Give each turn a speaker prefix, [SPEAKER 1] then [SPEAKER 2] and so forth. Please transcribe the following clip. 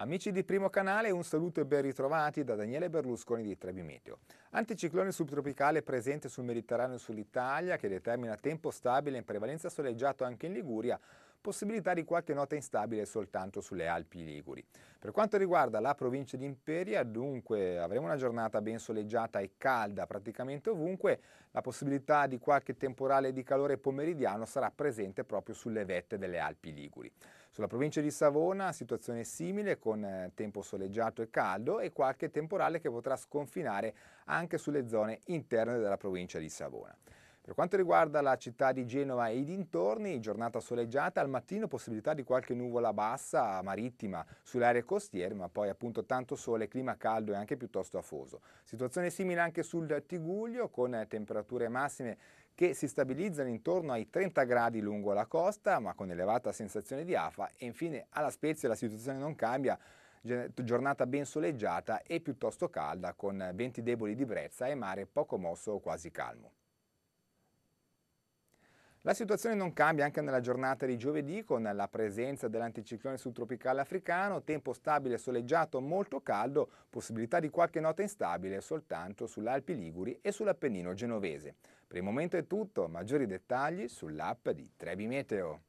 [SPEAKER 1] Amici di Primo Canale, un saluto e ben ritrovati da Daniele Berlusconi di Trebimeteo. Anticiclone subtropicale presente sul Mediterraneo e sull'Italia che determina tempo stabile in prevalenza soleggiato anche in Liguria, possibilità di qualche nota instabile soltanto sulle Alpi Liguri. Per quanto riguarda la provincia di Imperia, dunque avremo una giornata ben soleggiata e calda praticamente ovunque, la possibilità di qualche temporale di calore pomeridiano sarà presente proprio sulle vette delle Alpi Liguri. Sulla provincia di Savona situazione simile con eh, tempo soleggiato e caldo e qualche temporale che potrà sconfinare anche sulle zone interne della provincia di Savona. Per quanto riguarda la città di Genova e i dintorni, giornata soleggiata, al mattino possibilità di qualche nuvola bassa marittima sulle aree costiere, ma poi appunto tanto sole, clima caldo e anche piuttosto afoso. Situazione simile anche sul Tiguglio con temperature massime che si stabilizzano intorno ai 30 gradi lungo la costa, ma con elevata sensazione di afa e infine alla Spezia la situazione non cambia, giornata ben soleggiata e piuttosto calda con venti deboli di brezza e mare poco mosso o quasi calmo. La situazione non cambia anche nella giornata di giovedì con la presenza dell'anticiclone subtropicale africano, tempo stabile e soleggiato molto caldo, possibilità di qualche nota instabile soltanto sull'Alpi Liguri e sull'Appennino genovese. Per il momento è tutto, maggiori dettagli sull'app di Trebi Meteo.